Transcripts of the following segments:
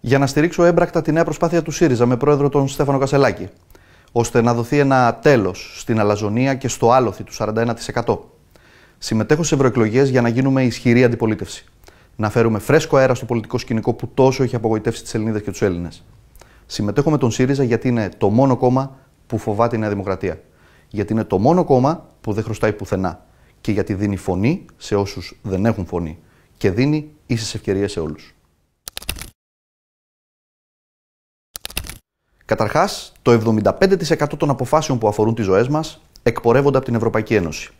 για να στηρίξω έμπρακτα τη νέα προσπάθεια του ΣΥΡΙΖΑ με πρόεδρο τον Στέφανο Κασελάκη, ώστε να δοθεί ένα τέλος στην αλαζονία και στο άλοθη του 41%. Συμμετέχω σε ευρωεκλογές για να γίνουμε ισχυρή αντιπολίτευση. Να φέρουμε φρέσκο αέρα στο πολιτικό σκηνικό που τόσο έχει απογοητεύσει τις Ελληνίδες και τους Έλληνες. Συμμετέχω με τον ΣΥΡΙΖΑ γιατί είναι το μόνο κόμμα που φοβάται η Νέα Δημοκρατία. Γιατί είναι το μόνο κόμμα που δεν χρωστάει πουθενά. Και γιατί δίνει φωνή σε όσους δεν έχουν φωνή. Και δίνει ίσες ευκαιρίες σε όλους. Καταρχάς, το 75% των αποφάσεων που αφορούν τις ζωές μας εκπορεύονται από την Ευρωπαϊκή Ένωση.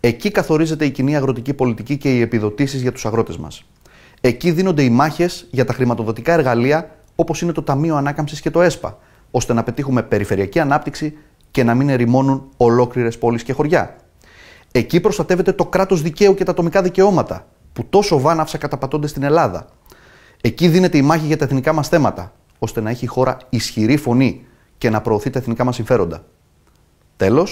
Εκεί καθορίζεται η κοινή αγροτική πολιτική και οι επιδοτήσεις για τους αγρότες μας. Εκεί δίνονται οι μάχες για τα χρηματοδοτικά εργαλεία όπως είναι το Ταμείο Ανάκαμψης και το ΕΣΠΑ, ώστε να πετύχουμε περιφερειακή ανάπτυξη και να μην ερημώνουν ολόκληρες πόλεις και χωριά. Εκεί προστατεύεται το κράτος δικαίου και τα ατομικά δικαιώματα, που τόσο βάναυσα καταπατώνται στην Ελλάδα. Εκεί δίνεται η μάχη για τα εθνικά μας θέματα, ώστε να έχει η χώρα ισχυρή φωνή και να προωθεί τα εθνικά μας συμφέροντα. Τέλος,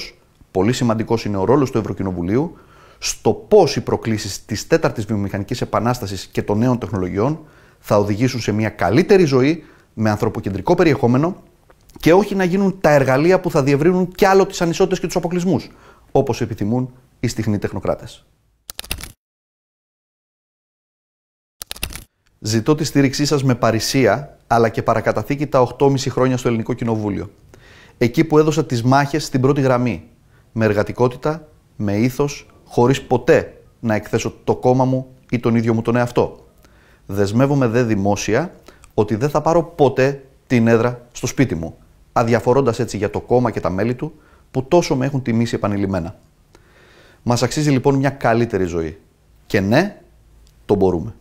πολύ σημαντικός είναι ο ρόλος του Ευρωκοινοβουλίου στο πώς οι προκλήσεις της τέταρτης βιομηχανικής επανάστασης και των νέων τεχνολογιών θα οδηγήσουν σε μια καλύτερη ζωή με ανθρωποκεντρικό περιεχόμενο και όχι να γίνουν τα εργαλεία που θα διευρύνουν κι άλλο τις ανισότητες και τους αποκλεισμούς, όπως επιθυμούν οι στιχνοί τεχνοκράτες. Ζητώ τη στήριξή σας με παρησία αλλά και παρακαταθήκη τα 8,5 χρόνια στο Ελληνικό Κοινοβούλιο. Εκεί που έδωσα τις μάχες στην πρώτη γραμμή, με εργατικότητα, με ήθος, χωρίς ποτέ να εκθέσω το κόμμα μου ή τον ίδιο μου τον εαυτό. Δεσμεύομαι δε δημόσια ότι δεν θα πάρω ποτέ την έδρα στο σπίτι μου, αδιαφορώντας έτσι για το κόμμα και τα μέλη του που τόσο με έχουν τιμήσει επανειλημμένα. Μας αξίζει λοιπόν μια καλύτερη ζωή. Και ναι, το μπορούμε.